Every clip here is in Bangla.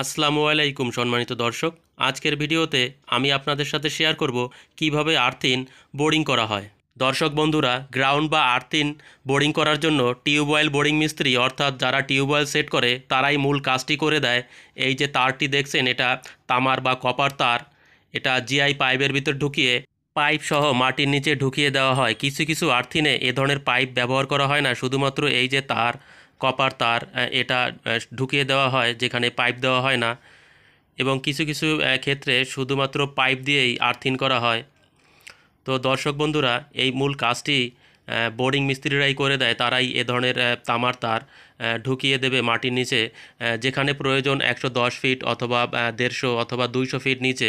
আসসালামু আলাইকুম সম্মানিত দর্শক আজকের ভিডিওতে আমি আপনাদের সাথে শেয়ার করব কিভাবে আর্থিন বোরিং করা হয় দর্শক বন্ধুরা গ্রাউন্ড বা আর্থিন বোরিং করার জন্য টিউবওয়েল বোরিং মিস্ত্রি অর্থাৎ যারা টিউবওয়েল সেট করে তারাই মূল কাজটি করে দেয় এই যে তারটি দেখছেন এটা তামার বা কপার তার এটা জিআই পাইপের ভিতর ঢুকিয়ে পাইপ সহ মাটির নিচে ঢুকিয়ে দেওয়া হয় কিছু কিছু আর্থিনে এ ধরনের পাইপ ব্যবহার করা হয় না শুধুমাত্র এই যে তার কপার তার এটা ঢুকিয়ে দেওয়া হয় যেখানে পাইপ দেওয়া হয় না এবং কিছু কিছু ক্ষেত্রে শুধুমাত্র পাইপ দিয়েই আর্থিন করা হয় তো দর্শক বন্ধুরা এই মূল কাজটি বোর্ডিং মিস্ত্রিরাই করে দেয় তারাই এ ধরনের তামার তার ঢুকিয়ে দেবে মাটির নিচে যেখানে প্রয়োজন একশো দশ ফিট অথবা দেড়শো অথবা দুইশো ফিট নিচে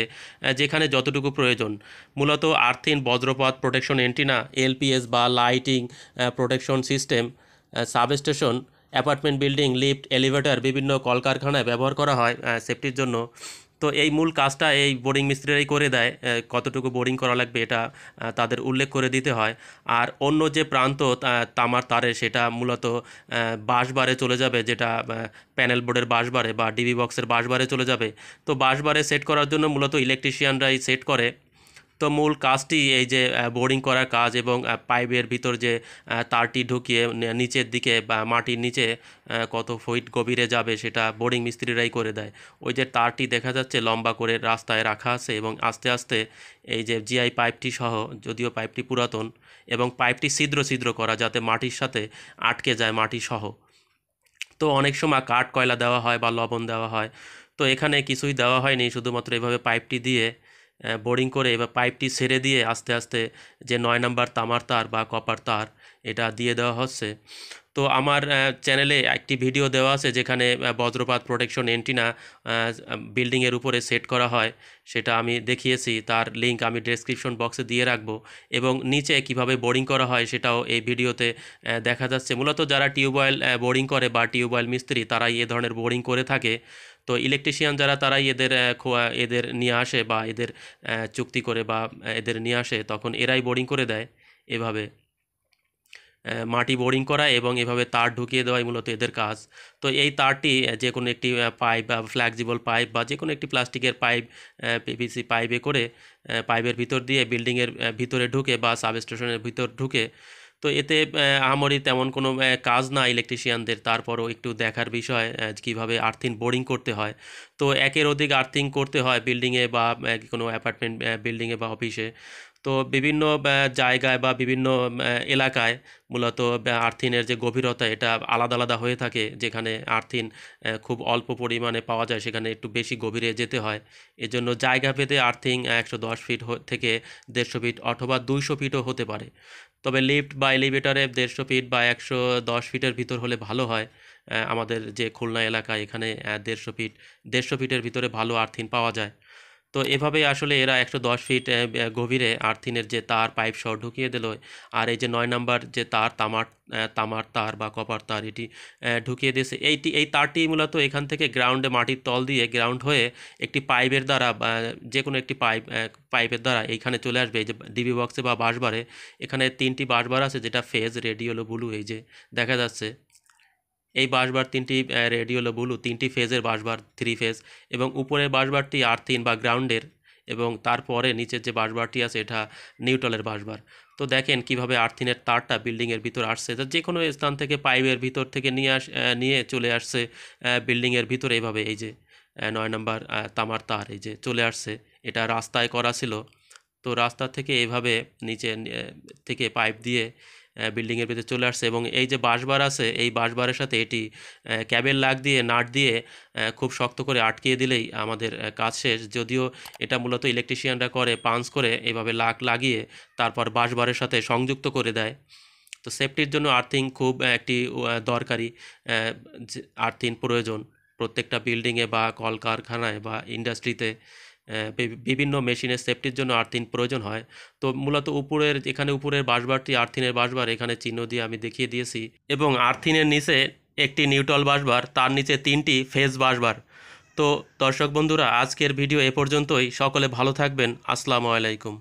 যেখানে যতটুকু প্রয়োজন মূলত আর্থিন বজ্রপাত প্রোটেকশন এন্টিনা এলপিএস বা lighting protection system substation apartment building lift elevator বিভিন্ন কলকারখানায় ব্যবহার করা হয় সেফটির জন্য তো এই মূল কাজটা এই বোর্ডিং মিস্ত্রিরাই করে দেয় কতটুকু বোর্ডিং করা লাগবে এটা তাদের উল্লেখ করে দিতে হয় আর অন্য যে প্রান্ত তামার তারে সেটা মূলত বাঁশবারে চলে যাবে যেটা প্যানেল বোর্ডের বাঁশবারে বা ডিবি বক্সের বাঁশবারে চলে যাবে তো বাঁশবারে সেট করার জন্য মূলত ইলেকট্রিশিয়ানরাই সেট করে তো মূল কাজটি এই যে বোরিং করার কাজ এবং পাইপের ভিতর যে তারটি ঢুকিয়ে নিচের দিকে বা মাটির নিচে কত ফুট গভীরে যাবে সেটা বোরিং মিস্ত্রিরাই করে দেয় ওই যে তারটি দেখা যাচ্ছে লম্বা করে রাস্তায় রাখা আছে এবং আস্তে আস্তে এই যে জিআই পাইপটি সহ যদিও পাইপটি পুরাতন এবং পাইপটি ছিদ্র ছিদ্র করা যাতে মাটির সাথে আটকে যায় মাটি সহ তো অনেক সময় কাঠ কয়লা দেওয়া হয় বা লবণ দেওয়া হয় তো এখানে কিছুই দেওয়া হয়নি শুধুমাত্র এভাবে পাইপটি দিয়ে বোরিং করে বা পাইপটি ছেড়ে দিয়ে আস্তে আস্তে যে নয় নাম্বার তামার তার বা কপার তার এটা দিয়ে দেওয়া হচ্ছে তো আমার চ্যানেলে একটি ভিডিও দেওয়া আছে যেখানে বজ্রপাত প্রোটেকশন এন্টিনা বিল্ডিংয়ের উপরে সেট করা হয় সেটা আমি দেখিয়েছি তার লিংক আমি ডেসক্রিপশন বক্সে দিয়ে রাখবো এবং নিচে কিভাবে বোরিং করা হয় সেটাও এই ভিডিওতে দেখা যাচ্ছে মূলত যারা টিউবওয়েল বোরিং করে বা টিউবওয়েল মিস্ত্রি তারাই এ ধরনের বোরিং করে থাকে তো ইলেকট্রিশিয়ান যারা তারাই এদের খোয়া এদের নিয়ে আসে বা এদের চুক্তি করে বা এদের নিয়ে আসে তখন এরাই বোরিং করে দেয় এভাবে মাটি বোরিং করা এবং এভাবে তার ঢুকিয়ে দেওয়াই মূলত এদের কাজ তো এই তারটি যে কোনো একটি পাইপ বা ফ্ল্যাক্সিবল পাইপ বা যে কোনো একটি প্লাস্টিকের পাইপ পিভিসি পাইপে করে পাইপের ভিতর দিয়ে বিল্ডিংয়ের ভিতরে ঢুকে বা সাবস্টেশনের ভিতর ঢুকে তো এতে আমারই তেমন কোনো কাজ না ইলেকট্রিশিয়ানদের তারপরও একটু দেখার বিষয় কীভাবে আর্থিং বোরিং করতে হয় তো একের অধিক আর্থিং করতে হয় বিল্ডিংয়ে বা কোনো অ্যাপার্টমেন্ট বিল্ডিংয়ে বা অফিসে তো বিভিন্ন জায়গায় বা বিভিন্ন এলাকায় মূলত আর্থিনের যে গভীরতা এটা আলাদা আলাদা হয়ে থাকে যেখানে আর্থিন খুব অল্প পরিমাণে পাওয়া যায় সেখানে একটু বেশি গভীরে যেতে হয় এজন্য জায়গা পেতে আর্থিং একশো দশ ফিট থেকে দেড়শো ফিট অথবা দুইশো ফিটও হতে পারে তবে লিফট বা এলিভেটারে দেড়শো ফিট বা একশো দশ ফিটের ভিতর হলে ভালো হয় আমাদের যে খুলনা এলাকা এখানে দেড়শো ফিট দেড়শো ফিটের ভিতরে ভালো আর্থিন পাওয়া যায় তো এভাবেই আসলে এরা একশো দশ ফিট গভীরে আর্থিনের যে তার পাইপ সহ ঢুকিয়ে দিল আর এই যে নয় নাম্বার যে তার তামার তামার তার বা কপার তার এটি ঢুকিয়ে দিয়েছে এইটি এই তারটি মূলত এখান থেকে গ্রাউন্ডে মাটির তল দিয়ে গ্রাউন্ড হয়ে একটি পাইপের দ্বারা যে কোনো একটি পাইপ পাইপের দ্বারা এইখানে চলে আসবে এই যে ডিবি বক্সে বা বাসবারে এখানে তিনটি বাসবার আছে যেটা ফেজ রেডিওলো ব্লু এই যে দেখা যাচ্ছে এই বাসবার তিনটি রেডিওলো বুলু তিনটি ফেজের বাসবার থ্রি ফেজ এবং উপরের বাসবারটি আর্থিন বা গ্রাউন্ডের এবং তারপরে নিচের যে বাসবারটি আছে এটা নিউটলের বাসবার তো দেখেন কিভাবে আর্থিনের তারটা বিল্ডিংয়ের ভিতর আসছে যে কোনো স্থান থেকে পাইপের ভিতর থেকে নিয়ে আস নিয়ে চলে আসছে বিল্ডিংয়ের ভিতরে এইভাবে এই যে নয় নম্বর তামার তার এই যে চলে আসছে এটা রাস্তায় করা ছিল তো রাস্তা থেকে এভাবে নিচে থেকে পাইপ দিয়ে বিল্ডিংয়ের ভিতরে চলে আসছে এবং এই যে বাঁশবার আছে এই বাঁশবারের সাথে এটি ক্যাবেল লাগ দিয়ে নাট দিয়ে খুব শক্ত করে আটকিয়ে দিলেই আমাদের কাজ শেষ যদিও এটা মূলত ইলেকট্রিশিয়ানরা করে পাঞ্চ করে এভাবে লাক লাগিয়ে তারপর বাঁশবারের সাথে সংযুক্ত করে দেয় তো সেফটির জন্য আর্থিং খুব একটি দরকারি আর্থিং প্রয়োজন প্রত্যেকটা বিল্ডিংয়ে বা কলকারখানায় বা ইন্ডাস্ট্রিতে বিভিন্ন মেশিনের সেফটির জন্য আর্থিন প্রয়োজন হয় তো মূলত উপরের এখানে উপরের বাসবারটি আর্থিনের বাসবার এখানে চিহ্ন দিয়ে আমি দেখিয়ে দিয়েছি এবং আর্থিনের নিচে একটি নিউটল বাসবার তার নিচে তিনটি ফেজ বাসবার তো দর্শক বন্ধুরা আজকের ভিডিও এ পর্যন্তই সকলে ভালো থাকবেন আসসালামু আলাইকুম